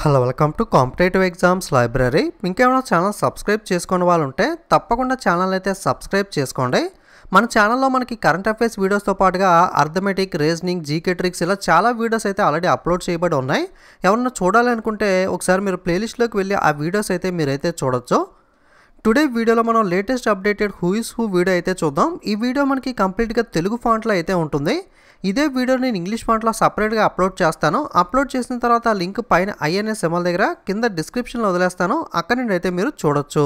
hello welcome to competitive exams library ఇంకేమైనా channel subscribe చేసుకునే వాళ్ళు ఉంటే తప్పకుండా ఛానల్ అయితే సబ్స్క్రైబ్ చేసుకోండి మన ఛానల్లో మనకి కరెంట్ అఫైర్స్ వీడియోస్తో పాటుగా అర్థమెటిక్ రీజనింగ్ జీకే ట్రిక్స్ ఇలా చాలా వీడియోస్ అయితే ఆల్రెడీ అప్లోడ్ చేయబడి ఉన్నాయి ఎవరన్నా చూడాలనుకుంటే ఒకసారి మీరు ప్లేలిస్ట్లోకి వెళ్ళి ఆ వీడియోస్ అయితే మీరైతే చూడొచ్చు టుడే వీడియోలో మనం latest updated who is who video అయితే చూద్దాం ఈ వీడియో మనకి కంప్లీట్గా తెలుగు ఫాంట్లో అయితే ఉంటుంది ఇదే వీడియో నేను ఇంగ్లీష్ మాటలో సపరేట్గా అప్లోడ్ చేస్తాను అప్లోడ్ చేసిన తర్వాత లింక్ పైన ఐఎన్ఎస్ దగ్గర కింద డిస్క్రిప్షన్లో వదిలేస్తాను అక్కడ నుండి అయితే మీరు చూడొచ్చు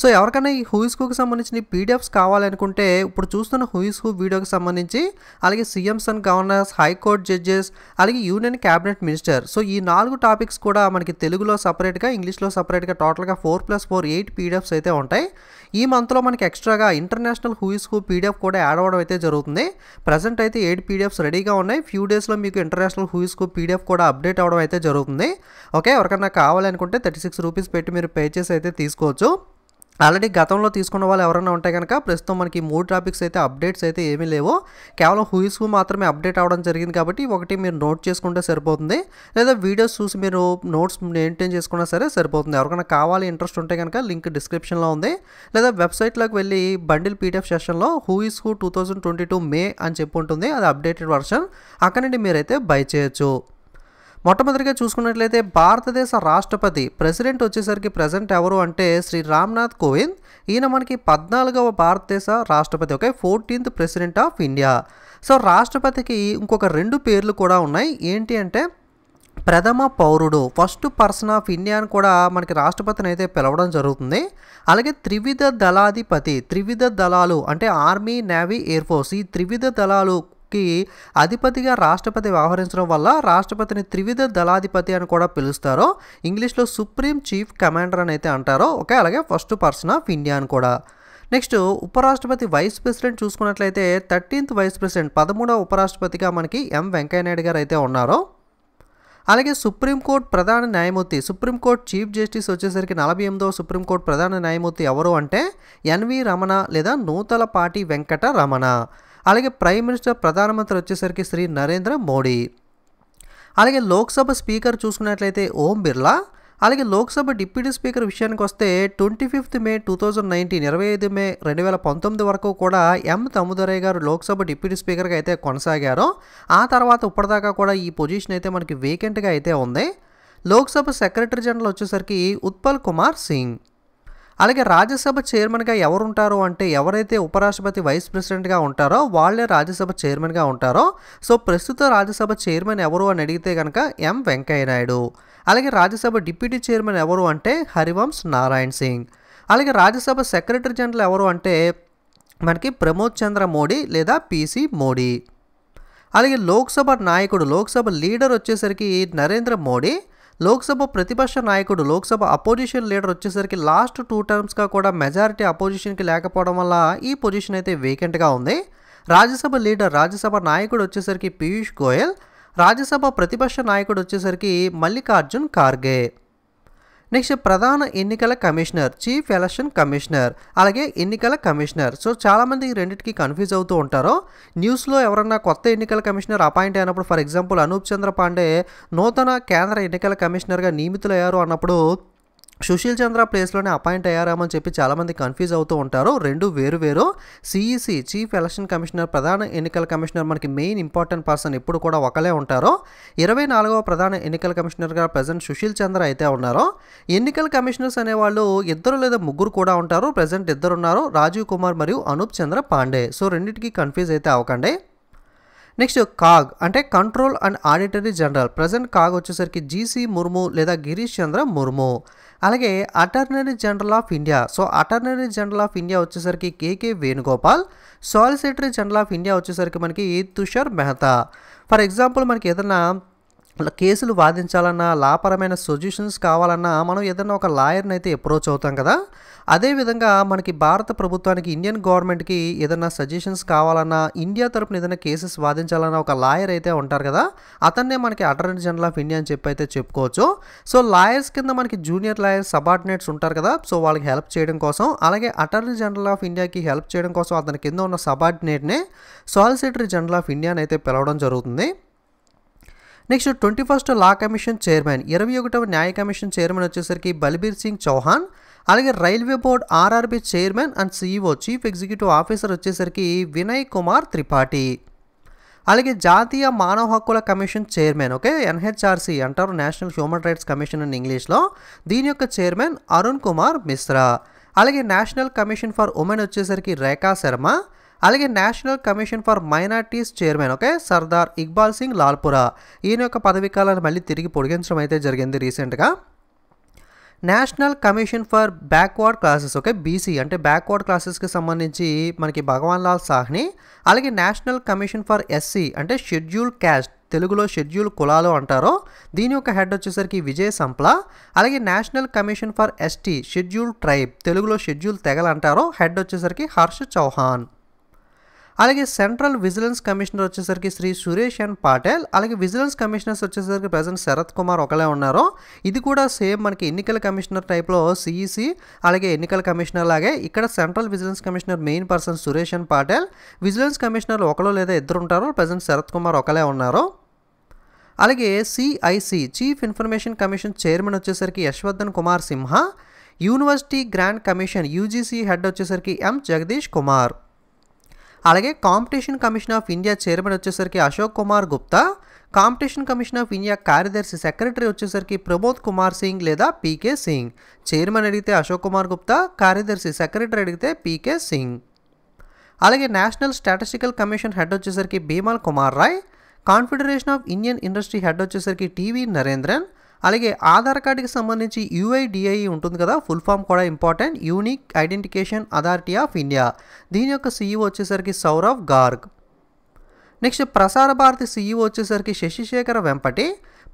సో ఎవరికైనా ఈ హూయిస్ హూకి సంబంధించిన పీడిఎఫ్స్ కావాలనుకుంటే ఇప్పుడు చూస్తున్న హూయిస్ హూ వీడియోకి సంబంధించి అలాగే CMs and governors high court judges అలాగే యూనియన్ క్యాబినెట్ మినిస్టర్ సో ఈ నాలుగు టాపిక్స్ కూడా మనకి తెలుగులో సపరేట్గా ఇంగ్లీష్లో సపరేట్గా టోటల్గా four plus four eight PDFs అయితే ఉంటాయి ఈ మంత్లో మనకి ఎక్స్ట్రాగా ఇంటర్నేషనల్ హూయిస్ హూ పీడిఎఫ్ కూడా యాడ్ అవ్వడం అయితే జరుగుతుంది ప్రజెంట్ అయితే ఎయిట్ పీడిఎఫ్స్ రెడీగా ఉన్నాయి ఫ్యూ డేస్లో మీకు ఇంటర్నేషనల్ హూయిస్కు పీడిఎఫ్ కూడా అప్డేట్ అవ్వడం అయితే జరుగుతుంది ఓకే ఎవరికన్నా కావాలనుకుంటే థర్టీ సిక్స్ రూపీస్ పెట్టి మీరు పే చేసి అయితే తీసుకోవచ్చు ఆల్రెడీ గతంలో తీసుకున్న వాళ్ళు ఎవరైనా ఉంటే కనుక ప్రస్తుతం మనకి మూడు టాపిక్స్ అయితే అప్డేట్స్ అయితే ఏమీ లేవు కేవలం హూయిస్ మాత్రమే అప్డేట్ అవ్వడం జరిగింది కాబట్టి ఒకటి మీరు నోట్ చేసుకుంటే సరిపోతుంది లేదా వీడియోస్ చూసి మీరు నోట్స్ మెయింటైన్ చేసుకున్నా సరే సరిపోతుంది ఎవరికైనా కావాలి ఇంట్రెస్ట్ ఉంటే కనుక లింక్ డిస్క్రిప్షన్లో ఉంది లేదా వెబ్సైట్లోకి వెళ్ళి బండిల్ పీడిఎఫ్ సెషన్లో who is who two thousand twenty two May అని చెప్పి ఉంటుంది అది అప్డేటెడ్ వర్షన్ అక్కడ నుండి మీరైతే బై చేయొచ్చు మొట్టమొదటిగా చూసుకున్నట్లయితే భారతదేశ రాష్ట్రపతి ప్రెసిడెంట్ వచ్చేసరికి ప్రజెంట్ ఎవరు అంటే శ్రీ రామ్నాథ్ కోవింద్ ఈయన మనకి పద్నాలుగవ భారతదేశ రాష్ట్రపతి okay fourteenth president of India so రాష్ట్రపతికి ఇంకొక రెండు పేర్లు కూడా ఉన్నాయి ఏంటి అంటే ప్రథమ పౌరుడు ఫస్ట్ పర్సన్ ఆఫ్ ఇండియా అని కూడా మనకి రాష్ట్రపతిని అయితే పిలవడం జరుగుతుంది అలాగే త్రివిధ దళాధిపతి త్రివిధ దళాలు అంటే ఆర్మీ నేవీ ఎయిర్ ఫోర్స్ ఈ త్రివిధ దళాలు కి అధిపతిగా రాష్ట్రపతి వ్యవహరించడం వల్ల రాష్ట్రపతిని త్రివిధ దళాధిపతి అని కూడా పిలుస్తారు ఇంగ్లీష్లో సుప్రీం చీఫ్ కమాండర్ అని అయితే అంటారో ఓకే అలాగే ఫస్ట్ పర్సన్ ఆఫ్ ఇండియా అని కూడా నెక్స్ట్ ఉపరాష్ట్రపతి వైస్ ప్రెసిడెంట్ చూసుకున్నట్లయితే థర్టీన్త్ వైస్ ప్రెసిడెంట్ పదమూడవ ఉపరాష్ట్రపతిగా మనకి ఎం వెంకయ్యనాయుడు గారు అయితే ఉన్నారో అలాగే సుప్రీంకోర్టు ప్రధాన న్యాయమూర్తి సుప్రీంకోర్టు చీఫ్ జస్టిస్ వచ్చేసరికి నలభై ఎనిమిదవ సుప్రీంకోర్టు ప్రధాన న్యాయమూర్తి ఎవరు అంటే ఎన్వి రమణ లేదా పాటి వెంకట రమణ అలాగే ప్రైమ్ మినిస్టర్ ప్రధానమంత్రి వచ్చేసరికి శ్రీ నరేంద్ర మోడీ అలాగే లోక్సభ స్పీకర్ చూసుకున్నట్లయితే ఓం బిర్లా అలాగే లోక్సభ డిప్యూటీ స్పీకర్ విషయానికి వస్తే twenty fifth May two thousand nineteen ఇరవై ఐదు మే రెండు వేల పంతొమ్మిది వరకు కూడా ఎం తమ్ముదరయ్య గారు లోక్సభ డిప్యూటీ స్పీకర్గా అయితే కొనసాగారు ఆ తర్వాత ఇప్పటిదాకా కూడా ఈ పొజిషన్ అయితే మనకి వేకెంట్గా అయితే ఉంది లోక్సభ సెక్రటరీ జనరల్ వచ్చేసరికి ఉత్పల్ కుమార్ సింగ్ అలాగే రాజ్యసభ చైర్మన్గా ఎవరుంటారు అంటే ఎవరైతే ఉపరాష్ట్రపతి వైస్ ప్రెసిడెంట్గా ఉంటారో వాళ్ళే రాజ్యసభ చైర్మన్గా ఉంటారో సో ప్రస్తుత రాజ్యసభ చైర్మన్ ఎవరు అని అడిగితే కనుక ఎం వెంకయ్య నాయుడు అలాగే రాజ్యసభ డిప్యూటీ చైర్మన్ ఎవరు అంటే హరివంశ్ నారాయణ్ సింగ్ అలాగే రాజ్యసభ సెక్రటరీ జనరల్ ఎవరు అంటే మనకి ప్రమోద్ చంద్ర మోడీ లేదా పీసీ మోడీ అలాగే లోక్సభ నాయకుడు లోక్సభ లీడర్ వచ్చేసరికి నరేంద్ర మోడీ లోక్సభ ప్రతిపక్ష నాయకుడు లోక్సభ అపోజిషన్ లీడర్ వచ్చేసరికి లాస్ట్ టూ టర్మ్స్గా కూడా మెజారిటీ అపోజిషన్కి లేకపోవడం వల్ల ఈ పొజిషన్ అయితే వేకెంట్గా ఉంది రాజ్యసభ లీడర్ రాజ్యసభ నాయకుడు వచ్చేసరికి పీయూష్ గోయల్ రాజ్యసభ ప్రతిపక్ష నాయకుడు వచ్చేసరికి మల్లికార్జున్ ఖార్గే నెక్స్ట్ ప్రధాన ఎన్నికల కమిషనర్ చీఫ్ ఎలక్షన్ కమిషనర్ అలాగే ఎన్నికల కమిషనర్ సో చాలామంది రెండింటికి కన్ఫ్యూజ్ అవుతూ ఉంటారు న్యూస్లో ఎవరన్నా కొత్త ఎన్నికల కమిషనర్ అపాయింట్ అయినప్పుడు ఫర్ ఎగ్జాంపుల్ అనూప్ చంద్ర పాండే నూతన కేంద్ర ఎన్నికల కమిషనర్గా నియమితులయ్యారు అన్నప్పుడు సుశీల్ చంద్ర ప్లేస్లోనే అపాయింట్ అయ్యారామని చెప్పి చాలామంది కన్ఫ్యూజ్ అవుతూ ఉంటారు రెండు వేరు వేరు సిఈసి చీఫ్ ఎలక్షన్ కమిషనర్ ప్రధాన ఎన్నికల కమిషనర్ మనకి మెయిన్ ఇంపార్టెంట్ పర్సన్ ఇప్పుడు కూడా ఒకలే ఉంటారు ఇరవై నాలుగవ ప్రధాన ఎన్నికల కమిషనర్గా ప్రజెంట్ సుశీల్ చంద్ర అయితే ఉన్నారు ఎన్నికల కమిషనర్స్ అనేవాళ్ళు ఇద్దరు లేదా ముగ్గురు కూడా ఉంటారు ప్రజెంట్ ఉన్నారు రాజీవ్ కుమార్ మరియు అనూప్ చంద్ర పాండే సో రెండింటికి కన్ఫ్యూజ్ అయితే అవ్వకండి నెక్స్ట్ కాగ్ అంటే control and auditor general present CAG వచ్చేసరికి జీసీ ముర్ము లేదా గిరీష్ చంద్ర ముర్ము అలాగే attorney general of India so attorney general of India వచ్చేసరికి KK Venugopal solicitor general of India వచ్చేసరికి మనకి తుషార్ మెహతా ఫర్ ఎగ్జాంపుల్ మనకి ఏదన్నా కేసులు వాదించాలన్నా లాపరమైన సొల్యూషన్స్ కావాలన్నా మనం ఏదైనా ఒక లాయర్ని అయితే అప్రోచ్ అవుతాం కదా అదేవిధంగా మనకి భారత ప్రభుత్వానికి ఇండియన్ గవర్నమెంట్కి ఏదైనా సజెషన్స్ కావాలన్నా ఇండియా తరపున ఏదైనా కేసెస్ వాదించాలన్నా ఒక లాయర్ అయితే ఉంటారు కదా అతన్నే మనకి అటర్నీ జనరల్ ఆఫ్ ఇండియా అని చెప్పి అయితే చెప్పుకోవచ్చు సో లాయర్స్ కింద మనకి జూనియర్ లాయర్స్ సబార్డినేట్స్ ఉంటారు కదా సో వాళ్ళకి హెల్ప్ చేయడం కోసం అలాగే అటర్నీ జనరల్ ఆఫ్ ఇండియాకి హెల్ప్ చేయడం కోసం అతని కింద ఉన్న సబార్డినేట్నే సాలిసిటరీ జనరల్ ఆఫ్ ఇండియా అని అయితే పిలవడం జరుగుతుంది next twenty first law commission chairman ఇరవై ఒకటవ న్యాయ కమిషన్ చైర్మన్ వచ్చేసరికి బల్బీర్ సింగ్ చౌహాన్ అలాగే railway board RRB chairman and CEO chief executive officer వచ్చేసరికి వినయ్ కుమార్ త్రిపాఠి అలాగే జాతీయ మానవ హక్కుల కమిషన్ చైర్మన్ ఓకే ఎన్హెచ్ఆర్సి అంటారు నేషనల్ హ్యూమన్ రైట్స్ కమిషన్ అని ఇంగ్లీష్లో దీని యొక్క చైర్మన్ అరుణ్ కుమార్ మిశ్రా అలాగే నేషనల్ కమిషన్ ఫర్ ఉమెన్ వచ్చేసరికి రేఖా శర్మ అలాగే national commission for minorities chairman okay Sardar Iqbal Singh Lalpura ఈయన యొక్క పదవీకాలాన్ని మళ్ళీ తిరిగి పొడిగించడం అయితే జరిగింది రీసెంట్గా national commission for backward classes okay BC అంటే బ్యాక్వర్డ్ క్లాసెస్కి సంబంధించి మనకి భగవాన్ లాల్ సాహ్ని అలాగే నేషనల్ కమిషన్ ఫర్ ఎస్సీ అంటే షెడ్యూల్ క్యాస్ట్ తెలుగులో షెడ్యూల్ కులాలు అంటారో దీని యొక్క హెడ్ వచ్చేసరికి విజయ్ సంప్ల అలాగే national commission for ST schedule tribe తెలుగులో షెడ్యూల్ తెగలు అంటారో హెడ్ వచ్చేసరికి హర్ష చౌహాన్ అలాగే సెంట్రల్ విజిలెన్స్ కమిషనర్ వచ్చేసరికి శ్రీ సురేష్ ఎన్ పాటేల్ అలాగే విజిలెన్స్ కమిషనర్స్ వచ్చేసరికి ప్రజెంట్ శరత్ కుమార్ ఒకలే ఉన్నారు ఇది కూడా సేమ్ మనకి ఎన్నికల కమిషనర్ టైప్లో సిఈసీ అలాగే ఎన్నికల కమిషనర్ లాగే ఇక్కడ central vigilance commissioner main person Suresh N Patel vigilance commissioner ఒకరు లేదా ఇద్దరు ఉంటారు ప్రజెంట్ శరత్ కుమార్ ఒకలే ఉన్నారు అలాగే CIC chief information commission chairman వచ్చేసరికి Yashvardhan Kumar Sinha university grant commission UGC head వచ్చేసరికి ఎం జగదీష్ కుమార్ అలాగే competition commission of India chairman వచ్చేసరికి Ashok Kumar Gupta competition commission of India కార్యదర్శి సెక్రటరీ వచ్చేసరికి ప్రమోద్ కుమార్ సింగ్ లేదా పీకే సింగ్ చైర్మన్ అడిగితే అశోక్ కుమార్ గుప్తా కార్యదర్శి సెక్రటరీ అడిగితే పీకే సింగ్ అలాగే నేషనల్ స్టాటిస్టికల్ కమిషన్ హెడ్ వచ్చేసరికి Bimal Kumar Roy confederation of Indian industry head వచ్చేసరికి టీవీ నరేంద్రన్ అలాగే ఆధార్ కార్డుకి సంబంధించి యుఐడిఐ ఉంటుంది కదా ఫుల్ ఫామ్ కూడా important unique identification authority of India దీని యొక్క సీఈఓ e వచ్చేసరికి సౌరవ్ గార్గ్ నెక్స్ట్ ప్రసార భారతి సీఈఓ e వచ్చేసరికి శశిశేఖర వెంపటి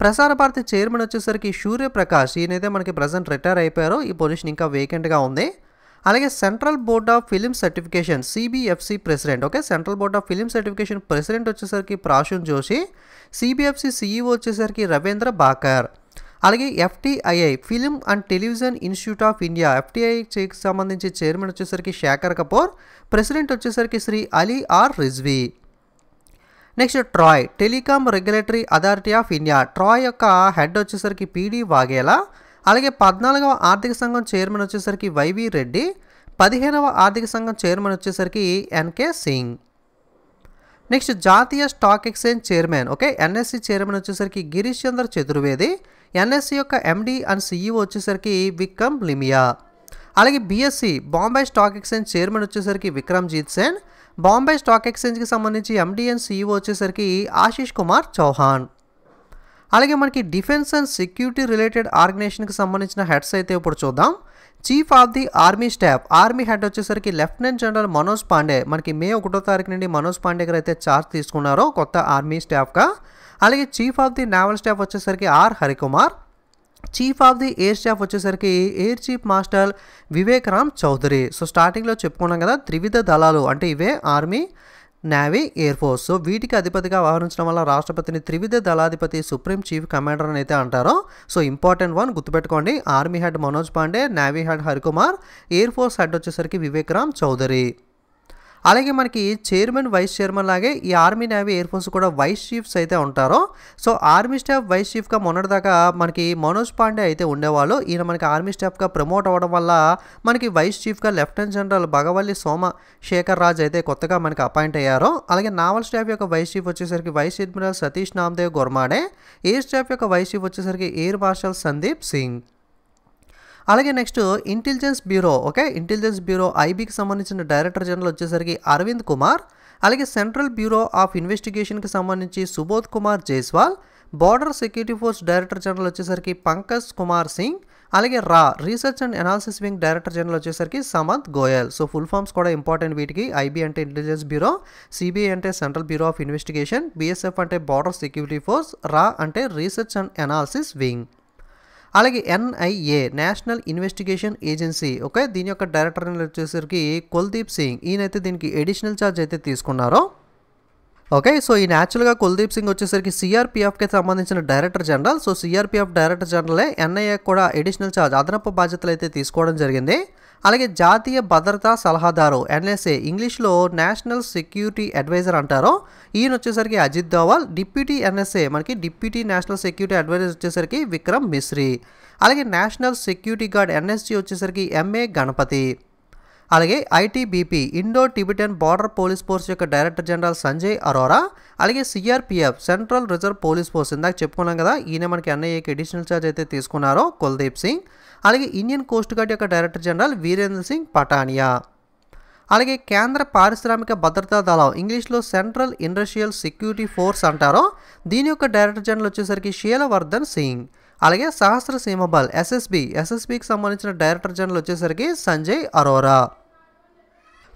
ప్రసార భారతి చైర్మన్ వచ్చేసరికి సూర్యప్రకాష్ ఈయనైతే మనకి ప్రజెంట్ రిటైర్ అయిపోయారు ఈ పొజిషన్ ఇంకా వేకెంట్గా ఉంది అలాగే central board of film certification CBFC president okay central board of film certification president వచ్చేసరికి Prasoon Joshi CBFC CEO e వచ్చేసరికి రవీంద్ర బాకర్ అలాగే FTII film and television institute of India ఎఫ్టీఐకి సంబంధించి చైర్మన్ వచ్చేసరికి శేఖర్ కపూర్ ప్రెసిడెంట్ వచ్చేసరికి Shri Ali R Rizvi next TRAI telecom regulatory authority of India TRAI యొక్క head వచ్చేసరికి PD Vaghela అలాగే పద్నాలుగవ ఆర్థిక సంఘం చైర్మన్ వచ్చేసరికి వైవి రెడ్డి పదిహేనవ ఆర్థిక సంఘం చైర్మన్ వచ్చేసరికి ఎన్కే సింగ్ నెక్స్ట్ జాతీయ stock exchange chairman okay NSC chairman వచ్చేసరికి గిరీష్ చంద్ర చతుర్వేది ఎన్ఎస్సి యొక్క ఎండి అండ్ సిఈఓ e వచ్చేసరికి విక్రమ్ లిమియా అలాగే BSC Bombay stock exchange chairman వచ్చేసరికి విక్రమ్ జీత్ సేన్ బాంబే స్టాక్ ఎక్స్చేంజ్కి సంబంధించి ఎండి అండ్ సిఈఓ e వచ్చేసరికి ఆశీష్ కుమార్ చౌహాన్ అలాగే మనకి డిఫెన్స్ అండ్ సెక్యూరిటీ రిలేటెడ్ ఆర్గనైజేషన్కి సంబంధించిన హెడ్స్ అయితే ఇప్పుడు చూద్దాం chief of the army staff army head వచ్చేసరికి లెఫ్టినెంట్ జనరల్ మనోజ్ పాండే మనకి మే ఒకటో తారీఖు నుండి మనోజ్ పాండే గారు అయితే చార్జ్ తీసుకున్నారో కొత్త ఆర్మీ స్టాఫ్గా అలాగే chief of the naval staff వచ్చేసరికి R Harikumar chief of the air staff వచ్చేసరికి air chief master Vivek Ram Chaudhari so స్టార్టింగ్లో చెప్పుకున్నాం కదా త్రివిధ దళాలు అంటే ఇవే army navy air force so వీటికి అధిపతిగా వ్యవహరించడం వల్ల రాష్ట్రపతిని త్రివిధ దళాధిపతి సుప్రీం చీఫ్ కమాండర్ అని అయితే అంటారో సో ఇంపార్టెంట్ వన్ గుర్తుపెట్టుకోండి army head Manoj Pande navy head Harikumar air force head వచ్చేసరికి వివేక్ రామ్ చౌదరి అలాగే మనకి చైర్మన్ వైస్ చైర్మన్ లాగే ఈ ఆర్మీ నేవీ ఎయిర్ ఫోర్స్ కూడా వైస్ చీఫ్స్ అయితే ఉంటారు సో ఆర్మీ స్టాఫ్ వైస్ చీఫ్గా మొన్నటిదాకా మనకి మనోజ్ పాండే అయితే ఉండేవాళ్ళు ఈయన మనకి ఆర్మీ స్టాఫ్గా ప్రమోట్ అవ్వడం వల్ల మనకి వైస్ చీఫ్గా లెఫ్టినెంట్ జనరల్ భగవల్లి సోమ శేఖర్ రాజ్ అయితే కొత్తగా మనకి అపాయింట్ అయ్యారు అలాగే నావల్ స్టాఫ్ యొక్క వైస్ చీఫ్ వచ్చేసరికి vice admiral Satish Namdev Ghormade air staff యొక్క వైస్ చీఫ్ వచ్చేసరికి ఎయిర్ మార్షల్ సందీప్ సింగ్ అలాగే next intelligence bureau okay intelligence bureau ఐబీకి సంబంధించిన డైరెక్టర్ జనరల్ వచ్చేసరికి అరవింద్ కుమార్ అలాగే సెంట్రల్ బ్యూరో ఆఫ్ ఇన్వెస్టిగేషన్కి సంబంధించి Subodh Kumar Jaiswal border security force director general వచ్చేసరికి పంకజ్ కుమార్ సింగ్ అలాగే రా research and analysis wing director general వచ్చేసరికి Samant Goel so full forms కూడా ఇంపార్టెంట్ వీటికి ఐబీ అంటే ఇంటెలిజెన్స్ బ్యూరో సిబిఐ అంటే central bureau of investigation BSF అంటే బార్డర్ సెక్యూరిటీ ఫోర్స్ రా అంటే రీసెర్చ్ అండ్ అనాలిసిస్ వింగ్ అలాగే NIA national investigation agency okay దీని యొక్క డైరెక్టర్ వచ్చేసరికి కుల్దీప్ సింగ్ ఈయనైతే దీనికి ఎడిషనల్ ఛార్జ్ అయితే తీసుకున్నారో ఓకే సో ఈ న్యాచురల్గా కుల్దీప్ సింగ్ వచ్చేసరికి సిఆర్పిఎఫ్కి సంబంధించిన director general so CRPF director జనరలే ఎన్ఐఏ కూడా ఎడిషనల్ ఛార్జ్ అదనపు బాధ్యతలు అయితే తీసుకోవడం జరిగింది అలాగే జాతీయ భద్రతా సలహాదారు ఎన్ఎస్ఏ ఇంగ్లీష్లో నేషనల్ సెక్యూరిటీ అడ్వైజర్ అంటారు ఈయన వచ్చేసరికి అజిత్ దోవాల్ డిప్యూటీ ఎన్ఎస్ఏ మనకి డిప్యూటీ నేషనల్ సెక్యూరిటీ అడ్వైజర్ వచ్చేసరికి విక్రమ్ మిశ్రీ అలాగే నేషనల్ సెక్యూరిటీ గార్డ్ ఎన్ఎస్జీ వచ్చేసరికి ఎంఏ గణపతి అలాగే ITBP Indo Tibetan border police force యొక్క డైరెక్టర్ జనరల్ సంజయ్ అరోరా అలాగే CRPF central reserve police force ఇందాక చెప్పుకున్నాం కదా ఈయన మనకి ఎన్ఐఏకి అడిషనల్ చార్జ్ అయితే తీసుకున్నారో కుల్దీప్ సింగ్ అలాగే ఇండియన్ కోస్ట్ గార్డ్ యొక్క డైరెక్టర్ జనరల్ వీరేంద్ర సింగ్ పటానియా అలాగే కేంద్ర పారిశ్రామిక భద్రతా దళం ఇంగ్లీష్లో సెంట్రల్ ఇండస్ట్రియల్ సెక్యూరిటీ ఫోర్స్ అంటారో దీని యొక్క డైరెక్టర్ జనరల్ వచ్చేసరికి శీలవర్ధన్ సింగ్ అలాగే సహస్ర సీమబల్ ఎస్ఎస్బి ఎస్ఎస్బికి సంబంధించిన డైరెక్టర్ జనరల్ వచ్చేసరికి సంజయ్ అరోరా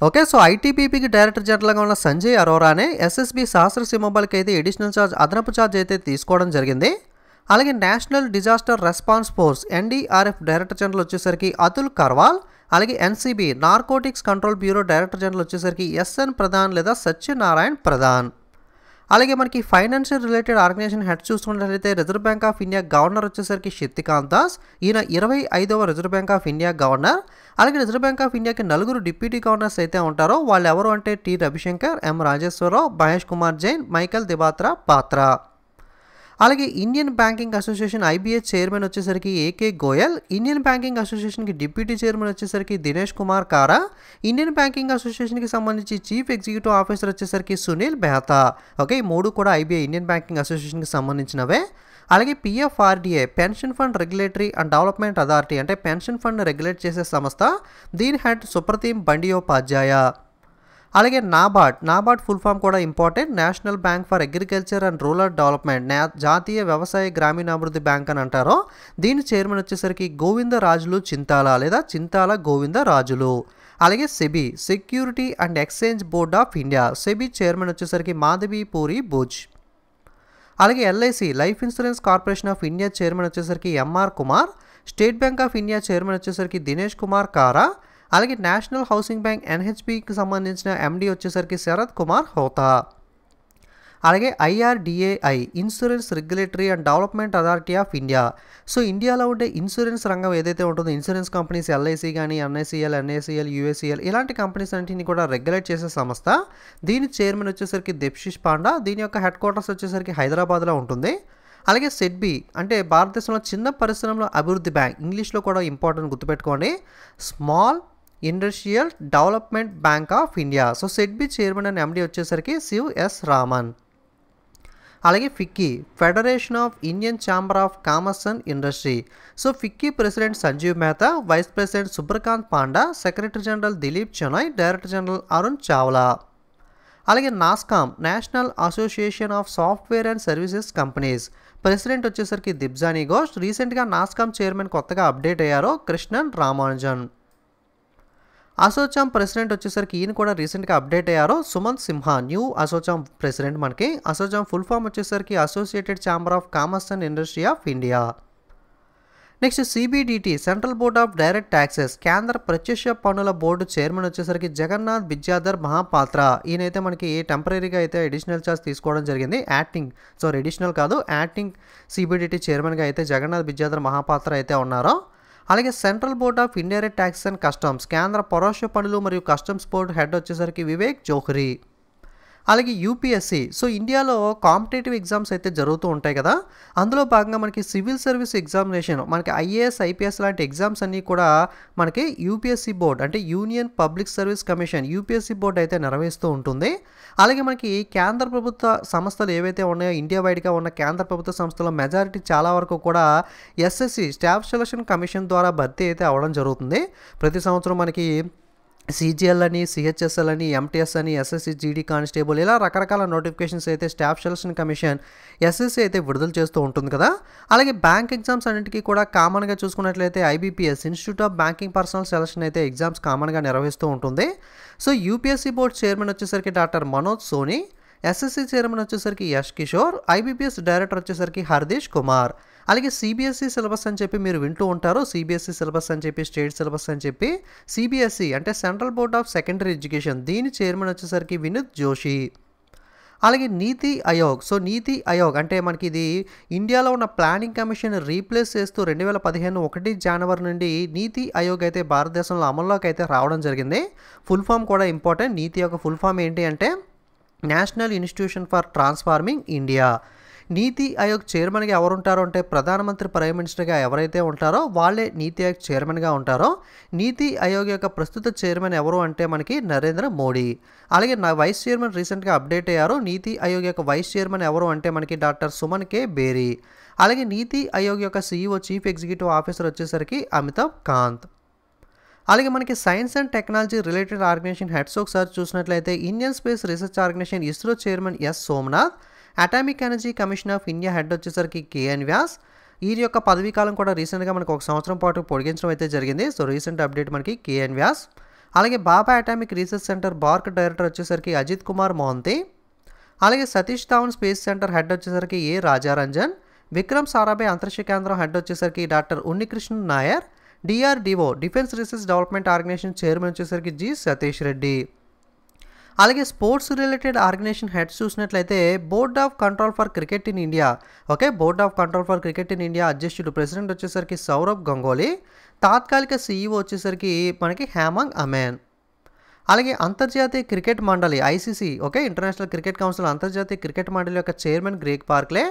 ఓకే సో ఐటీపీపీకి డైరెక్టర్ జనరల్గా ఉన్న సంజయ్ అరోరానే ఎస్ఎస్బి సహస్ర సింహబల్కి అయితే ఎడిషనల్ ఛార్జ్ అదనపు ఛార్జ్ అయితే తీసుకోవడం జరిగింది అలాగే national disaster response force NDRF director general వచ్చేసరికి అతుల్ కర్వాల్ అలాగే NCB narcotics control bureau director general వచ్చేసరికి ఎస్ఎన్ ప్రధాన్ లేదా సత్యనారాయణ్ ప్రధాన్ అలాగే మనకి ఫైనాన్షియల్ రిలేటెడ్ ఆర్గనైజేషన్ హెడ్ చూసుకున్నట్లయితే reserve bank of India governor వచ్చేసరికి శక్తికాంత్ దాస్ ఈయన ఇరవై ఐదవ reserve bank of India governor అలాగే రిజర్వ్ బ్యాంక్ ఆఫ్ ఇండియాకి నలుగురు డిప్యూటీ గవర్నర్స్ అయితే ఉంటారో వాళ్ళు ఎవరు అంటే టి రవిశంకర్ ఎం రాజేశ్వరరావు మహేష్ కుమార్ జైన్ మైకల్ దివాత్ర పాత్ర అలాగే Indian banking association IBS chairman వచ్చేసరికి ఏకే గోయల్ ఇండియన్ బ్యాంకింగ్ అసోసియేషన్కి డిప్యూటీ చైర్మన్ వచ్చేసరికి దినేష్ కుమార్ కారా ఇండియన్ బ్యాంకింగ్ అసోసియేషన్కి సంబంధించి చీఫ్ ఎగ్జిక్యూటివ్ ఆఫీసర్ వచ్చేసరికి సునీల్ మెహతా ఓకే ఈ మూడు కూడా ఐబిఐ ఇండియన్ బ్యాంకింగ్ అసోసియేషన్కి సంబంధించినవే అలాగే PFRDA pension fund regulatory and development authority అంటే పెన్షన్ ఫండ్ రెగ్యులేట్ చేసే సంస్థ దీని హెడ్ సుప్రతీం బండియోపాధ్యాయ అలాగే నాబార్డ్ నాబార్డ్ ఫుల్ ఫామ్ కూడా important national bank for agriculture and rural development జాతీయ వ్యవసాయ గ్రామీణాభివృద్ధి బ్యాంక్ అని అంటారు దీని చైర్మన్ వచ్చేసరికి గోవింద రాజులు చింతాల లేదా చింతాల గోవింద రాజులు అలాగే SEBI security and exchange board of India SEBI chairman వచ్చేసరికి మాధవి పూరి భుజ్ అలాగే LIC life insurance corporation of India chairman వచ్చేసరికి MR Kumar state bank of India chairman వచ్చేసరికి దినేష్ కుమార్ కారా అలాగే నేషనల్ హౌసింగ్ బ్యాంక్ ఎన్హెచ్బికి సంబంధించిన ఎండీ వచ్చేసరికి శరత్ కుమార్ హోతా అలాగే IRDAI insurance regulatory and development authority of India so ఇండియాలో ఉండే ఇన్సూరెన్స్ రంగం ఏదైతే ఉంటుందో ఇన్సూరెన్స్ కంపెనీస్ ఎల్ఐసి కానీ ఎన్ఐసిఎల్ ఎన్ఏసిఎల్ యూఏసిఎల్ ఇలాంటి కంపెనీస్ అన్నింటిని కూడా రెగ్యులేట్ చేసే సంస్థ దీని చైర్మన్ వచ్చేసరికి దిప్షిష్ పాండా దీని యొక్క హెడ్ క్వార్టర్స్ వచ్చేసరికి హైదరాబాద్లో ఉంటుంది అలాగే సెడ్బి అంటే భారతదేశంలో చిన్న పరిశ్రమల అభివృద్ధి బ్యాంక్ ఇంగ్లీష్లో కూడా ఇంపార్టెంట్ గుర్తుపెట్టుకోండి small industrial development bank of India so SIDBI chairman and MD వచ్చేసరికి శివ్ ఎస్ రామన్ అలాగే FICCI federation of Indian chamber of commerce and industry so FICCI president Sanjiv Mehta vice president Subhrakant Panda secretary general Dilip Chenoy director general Arun Chawla అలాగే NASSCOM national association of software and services companies president వచ్చేసరికి దిబ్జానీ ఘోష్ రీసెంట్గా NASSCOM chairman కొత్తగా update అయ్యారు Krishnan Ramanujan అసోచాం president వచ్చేసరికి ఈయన కూడా రీసెంట్గా అప్డేట్ అయ్యారు Sumant Sinha new ASSOCHAM president మనకి అసోచాం ఫుల్ ఫామ్ వచ్చేసరికి associated chamber of commerce and industry of India next CBDT central board of direct taxes కేంద్ర ప్రత్యక్ష పన్నుల బోర్డు చైర్మన్ వచ్చేసరికి జగన్నాథ్ బిద్యాధర్ మహాపాత్ర ఈయనైతే మనకి టెంపరీగా అయితే అడిషనల్ ఛార్జ్ తీసుకోవడం జరిగింది యాక్టింగ్ సారీ అడిషనల్ కాదు యాక్టింగ్ సిబిడిటి చైర్మన్గా అయితే జగన్నాథ్ బిద్యాధర్ మహాపాత్ర అయితే ఉన్నారో అలాగే central board of indirect tax and customs కేంద్ర పరోక్ష పనులు మరియు కస్టమ్స్ బోర్డు హెడ్ వచ్చేసరికి వివేక్ జోహ్రీ అలాగే యూపీఎస్సీ సో ఇండియాలో కాంపిటేటివ్ ఎగ్జామ్స్ అయితే జరుగుతూ ఉంటాయి కదా అందులో భాగంగా మనకి సివిల్ సర్వీస్ ఎగ్జామినేషన్ మనకి ఐఏఎస్ ఐపీఎస్ లాంటి ఎగ్జామ్స్ అన్నీ కూడా మనకి యూపీఎస్సీ బోర్డ్ అంటే union public service commission UPSC board అయితే నిర్వహిస్తూ ఉంటుంది అలాగే మనకి కేంద్ర ప్రభుత్వ సంస్థలు ఏవైతే ఉన్నాయో ఇండియా వైడ్గా ఉన్న కేంద్ర ప్రభుత్వ సంస్థల మెజారిటీ చాలా వరకు కూడా ఎస్ఎస్సి స్టాఫ్ సెలక్షన్ కమిషన్ ద్వారా భర్తీ అయితే అవ్వడం జరుగుతుంది ప్రతి సంవత్సరం మనకి సీజీఎల్ అని సిహెచ్ఎస్ఎల్ అని ఎంటీఎస్ అని ఎస్ఎస్సి జీడీ కానిస్టేబుల్ ఇలా రకరకాల నోటిఫికేషన్స్ అయితే స్టాఫ్ సెలక్షన్ కమిషన్ ఎస్ఎస్సి అయితే విడుదల చేస్తూ ఉంటుంది కదా అలాగే బ్యాంక్ ఎగ్జామ్స్ అన్నింటికీ కూడా కామన్గా చూసుకున్నట్లయితే IBPS institute of banking personnel selection అయితే ఎగ్జామ్స్ కామన్గా నిర్వహిస్తూ ఉంటుంది సో యూపీఎస్సీ బోర్డ్ చైర్మన్ వచ్చేసరికి doctor Manoj Soni SSC chairman వచ్చేసరికి యశ్ కిషోర్ ఐబీబీఎస్ డైరెక్టర్ వచ్చేసరికి హర్దీష్ కుమార్ అలాగే సిబిఎస్ఈ సిలబస్ e అని చెప్పి మీరు వింటూ ఉంటారు సిబిఎస్ఈ సిలబస్ e అని చెప్పి స్టేట్ సిలబస్ అని చెప్పి సిబిఎస్ఈ e అంటే central board of secondary education దీని చైర్మన్ వచ్చేసరికి వినోద్ జోషి అలాగే నీతి ఆయోగ్ సో నీతి ఆయోగ్ అంటే మనకి ఇది ఇండియాలో ఉన్న ప్లానింగ్ కమిషన్ రీప్లేస్ చేస్తూ రెండు వేల పదిహేను ఒకటి జనవరి నుండి నీతి ఆయోగ్ అయితే భారతదేశంలో అమల్లోకి అయితే రావడం జరిగింది ఫుల్ ఫామ్ కూడా ఇంపార్టెంట్ నీతి యొక్క ఫుల్ ఫామ్ ఏంటి అంటే national institution for transforming India NITI Aayog చైర్మన్గా ఎవరుంటారో అంటే ప్రధానమంత్రి ప్రైమ్ మినిస్టర్గా ఎవరైతే ఉంటారో వాళ్ళే నీతి ఆయోగ్ చైర్మన్గా ఉంటారో నీతి ఆయోగ్ యొక్క ప్రస్తుత చైర్మన్ ఎవరు అంటే మనకి నరేంద్ర మోడీ అలాగే నా వైస్ చైర్మన్ రీసెంట్గా అప్డేట్ అయ్యారు నీతి ఆయోగ్ యొక్క వైస్ చైర్మన్ ఎవరు అంటే మనకి డాక్టర్ సుమన్ కే బేరీ అలాగే నీతి ఆయోగ్ యొక్క సీఈఓ చీఫ్ ఎగ్జిక్యూటివ్ ఆఫీసర్ వచ్చేసరికి అమితాబ్ కాంత్ అలాగే మనకి science and technology related organisation heads ఒకసారి చూసినట్లయితే Indian space research organisation ISRO chairman S Somanath atomic energy commission of India head వచ్చేసరికి కేఎన్ వ్యాస్ వీరి యొక్క పదవీ కాలం కూడా రీసెంట్గా మనకు ఒక సంవత్సరం పాటు పొడిగించడం అయితే జరిగింది సో రీసెంట్ అప్డేట్ మనకి కేఎన్ వ్యాస్ అలాగే Bhabha atomic research centre BARC director వచ్చేసరికి అజిత్ కుమార్ మోహంతి అలాగే Satish Dhawan space centre head వచ్చేసరికి ఏ రాజారంజన్ విక్రమ్ సారాభాయ్ అంతరిక్ష కేంద్రం హెడ్ వచ్చేసరికి doctor Unnikrishna Nair DRDO defence research development organisation chairman వచ్చేసరికి జి సతీష్ రెడ్డి అలాగే స్పోర్ట్స్ రిలేటెడ్ ఆర్గనైజేషన్ హెడ్స్ చూసినట్లయితే board of control for cricket in India okay board of control for cricket in India అధ్యక్షుడు president వచ్చేసరికి సౌరభ్ గంగోలీ తాత్కాలిక సీఈఓ e వచ్చేసరికి మనకి హేమంగ్ amen అలాగే అంతర్జాతీయ క్రికెట్ మండలి ICC okay international cricket council అంతర్జాతీయ క్రికెట్ మండలి యొక్క chairman Greg Barclay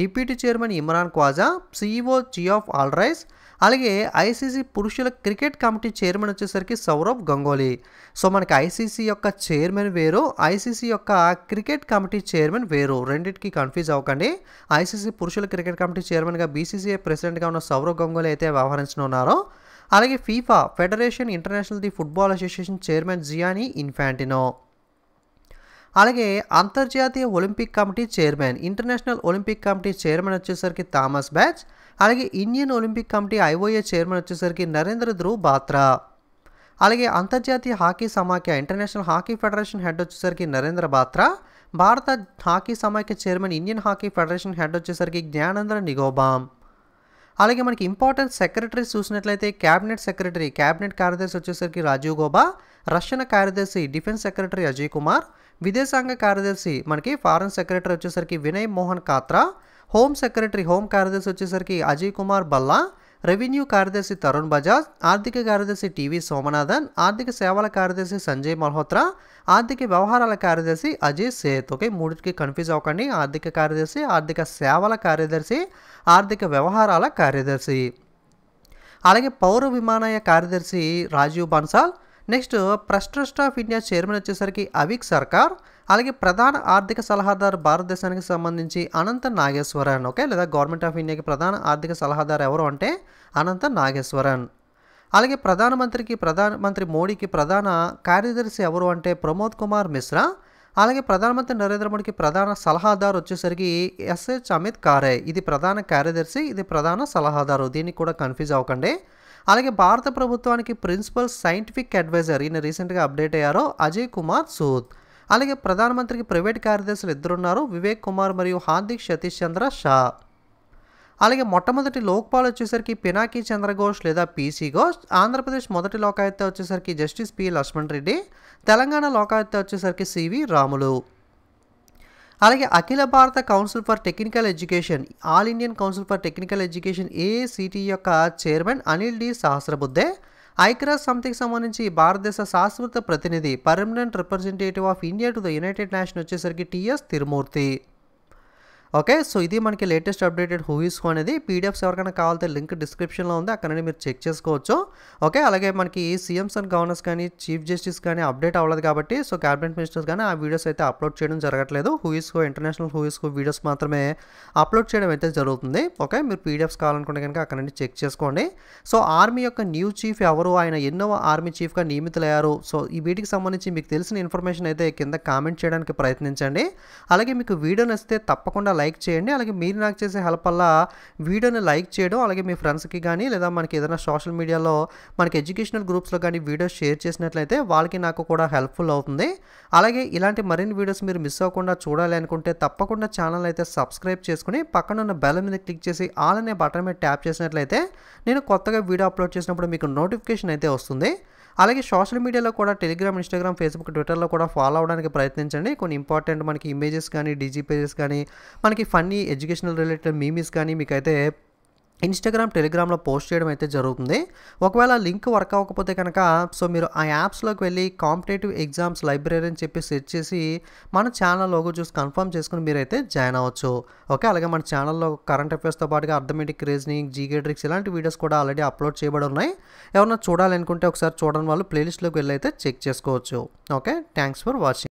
deputy chairman Imran Khawaja CEO e Geoff Allardice అలాగే ఐసీసీ పురుషుల క్రికెట్ కమిటీ చైర్మన్ వచ్చేసరికి సౌరవ్ గంగోలీ సో మనకి ఐసీసీ యొక్క చైర్మన్ వేరు ఐసీసీ యొక్క క్రికెట్ కమిటీ చైర్మన్ వేరు రెండింటికి కన్ఫ్యూజ్ అవ్వకండి ఐసీసీ పురుషుల క్రికెట్ కమిటీ చైర్మన్గా బీసీసీఐ ప్రెసిడెంట్గా ఉన్న సౌరవ్ గంగోలీ అయితే ఉన్నారు అలాగే FIFA federation international the football association chairman Gianni Infantino అలాగే అంతర్జాతీయ Olympic committee chairman international Olympic committee chairman వచ్చేసరికి థామస్ బ్యాచ్ అలాగే Indian Olympic committee IOA chairman వచ్చేసరికి నరేంద్ర ధ్రువ్ బాత్రా అలాగే అంతర్జాతీయ హాకీ సమాఖ్య ఇంటర్నేషనల్ హాకీ ఫెడరేషన్ హెడ్ వచ్చేసరికి నరేంద్ర బాత్రా భారత హాకీ సమాఖ్య chairman Indian hockey federation head వచ్చేసరికి జ్ఞానేంద్ర నిగోబామ్ అలాగే మనకి ఇంపార్టెంట్ సెక్రటరీ చూసినట్లయితే క్యాబినెట్ సెక్రటరీ క్యాబినెట్ కార్యదర్శి వచ్చేసరికి రాజీవ్ గోబా రష్యన్ కార్యదర్శి డిఫెన్స్ సెక్రటరీ అజయ్ కుమార్ విదేశాంగ కార్యదర్శి మనకి ఫారెన్ సెక్రటరీ వచ్చేసరికి Vinay Mohan Kwatra home secretary home కార్యదర్శి వచ్చేసరికి అజీ కుమార్ బల్లా రెవెన్యూ కార్యదర్శి तरुण బజాజ్ ఆర్థిక కార్యదర్శి టీవీ సోమనాథన్ ఆర్థిక సేవల కార్యదర్శి సంజయ్ మహోత్ర ఆర్థిక వ్యవహారాల కార్యదర్శి అజీ సేతుకే మూడిటికి కన్ఫ్యూజ్ అవకండి ఆర్థిక కార్యదర్శి ఆర్థిక సేవల కార్యదర్శి ఆర్థిక వ్యవహారాల కార్యదర్శి అలాగే పౌర విమానయ కార్యదర్శి Rajiv Bansal next press trust of India chairman వచ్చేసరికి అవిక్ సర్కార్ అలాగే ప్రధాన ఆర్థిక సలహాదారు భారతదేశానికి సంబంధించి అనంత నాగేశ్వరన్ ఓకే లేదా గవర్నమెంట్ ఆఫ్ ఇండియాకి ప్రధాన ఆర్థిక సలహాదారు ఎవరు అంటే అనంత నాగేశ్వరన్ అలాగే ప్రధానమంత్రికి ప్రధానమంత్రి మోడీకి ప్రధాన కార్యదర్శి ఎవరు అంటే ప్రమోద్ కుమార్ మిశ్రా అలాగే ప్రధానమంత్రి నరేంద్ర మోడీకి ప్రధాన సలహాదారు వచ్చేసరికి ఎస్హెచ్ అమిత్ కారే ఇది ప్రధాన కార్యదర్శి ఇది ప్రధాన సలహాదారు దీనికి కూడా కన్ఫ్యూజ్ అవ్వకండి అలాగే భారత ప్రభుత్వానికి ప్రిన్సిపల్ సైంటిఫిక్ అడ్వైజర్ ఈయన రీసెంట్గా అప్డేట్ అయ్యారో అజయ్ కుమార్ సూద్ అలాగే ప్రధానమంత్రికి ప్రైవేట్ కార్యదర్శులు ఇద్దరున్నారు వివేక్ కుమార్ మరియు హార్దిక్ సతీష్ చంద్ర షా అలాగే మొట్టమొదటి లోక్పాల్ వచ్చేసరికి పినాకి చంద్రఘోష్ లేదా పీసీ ఘోష్ ఆంధ్రప్రదేశ్ మొదటి లోకాయుక్త వచ్చేసరికి జస్టిస్ పి లక్ష్మణ్ రెడ్డి తెలంగాణ లోకాయుక్త వచ్చేసరికి సివి రాములు అలాగే అఖిల భారత council for technical education all Indian council for technical education A C T e యొక్క చైర్మన్ అనిల్ డి సహస్రబుద్దే ఐక్రాజ్ సంస్థకి సంబంధించి భారతదేశ శాశ్వత ప్రతినిధి permanent representative of India to the united nation వచ్చేసరికి టీఎస్ తిరుమూర్తి ఓకే సో ఇది మనకి లేటెస్ట్ అప్డేటెడ్ హూవీస్ అనేది పీడిఎఫ్స్ ఎవరికైనా కావాలంటే లింక్ డిస్క్రిప్షన్లో ఉంది అక్కడ మీరు చెక్ చేసుకోవచ్చు ఓకే అలాగే మనకి సీఎంస్ అండ్ గవర్నర్స్ కానీ చీఫ్ జస్టిస్ కానీ అప్డేట్ అవ్వలేదు కాబట్టి సో క్యాబినెట్ మినిస్టర్స్ కానీ ఆ వీడియోస్ అయితే అప్లోడ్ చేయడం జరగట్లేదు హూయిస్కో ఇంటర్నేషనల్ హూయిస్కో వీడియోస్ మాత్రమే అప్లోడ్ చేయడం అయితే జరుగుతుంది ఓకే మీరు పీడిఎఫ్స్ కావాలనుకుంటే కనుక అక్కడ నుండి చెక్ చేసుకోండి సో ఆర్మీ యొక్క న్యూ చీఫ్ ఎవరు ఆయన ఎన్నో ఆర్మీ చీఫ్గా నియమితులయ్యారు సో ఈ వీటికి సంబంధించి మీకు తెలిసిన ఇన్ఫర్మేషన్ అయితే కింద కామెంట్ చేయడానికి ప్రయత్నించండి అలాగే మీకు వీడియో నచ్చితే తప్పకుండా లైక్ చేయండి అలాగే మీరు నాకు చేసే హెల్ప్ వల్ల వీడియోని లైక్ చేయడం అలాగే మీ ఫ్రెండ్స్కి కానీ లేదా మనకి ఏదైనా సోషల్ మీడియాలో మనకి ఎడ్యుకేషనల్ గ్రూప్స్లో కానీ వీడియో షేర్ చేసినట్లయితే వాళ్ళకి నాకు కూడా హెల్ప్ఫుల్ అవుతుంది అలాగే ఇలాంటి మరిన్ని వీడియోస్ మీరు మిస్ అవ్వకుండా చూడాలి అనుకుంటే తప్పకుండా ఛానల్ అయితే సబ్స్క్రైబ్ చేసుకుని ఉన్న బెల్ మీద క్లిక్ చేసి ఆల్ అనే బటన్ మీద ట్యాప్ చేసినట్లయితే నేను కొత్తగా వీడియో అప్లోడ్ చేసినప్పుడు మీకు నోటిఫికేషన్ అయితే వస్తుంది అలాగే సోషల్ మీడియాలో కూడా టెలిగ్రామ్ ఇన్స్టాగ్రామ్ ఫేస్బుక్ ట్విట్టర్లో కూడా ఫాలో అవ్వడానికి ప్రయత్నించండి కొన్ని ఇంపార్టెంట్ మనకి ఇమేజెస్ కానీ డీజీ పేజెస్ కానీ మనకి ఫన్నీ ఎడ్యుకేషనల్ రిలేటెడ్ మీమీస్ కానీ మీకైతే ఇన్స్టాగ్రామ్ టెలిగ్రామ్లో పోస్ట్ చేయడం అయితే జరుగుతుంది ఒకవేళ లింక్ వర్క్ అవ్వకపోతే కనుక సో మీరు ఆ యాప్స్లోకి వెళ్ళి కాంపిటేటివ్ ఎగ్జామ్స్ లైబ్రరీ అని చెప్పి సెర్చ్ చేసి మన ఛానల్లో చూసి కన్ఫర్మ్ చేసుకుని మీరు అయితే జాయిన్ అవ్వచ్చు ఓకే అలాగే మన ఛానల్లో కరెంట్ అఫేర్స్తో పాటుగా అర్థమెటిక్ రీజనింగ్ జీగేట్రిక్స్ ఇలాంటి వీడియోస్ కూడా ఆల్రెడీ అప్లోడ్ చేయబడి ఉన్నాయి ఎవరన్నా చూడాలనుకుంటే ఒకసారి చూడడం వాళ్ళు ప్లేలిస్ట్లోకి వెళ్ళి అయితే చెక్ చేసుకోవచ్చు ఓకే థ్యాంక్స్ ఫర్ వాచింగ్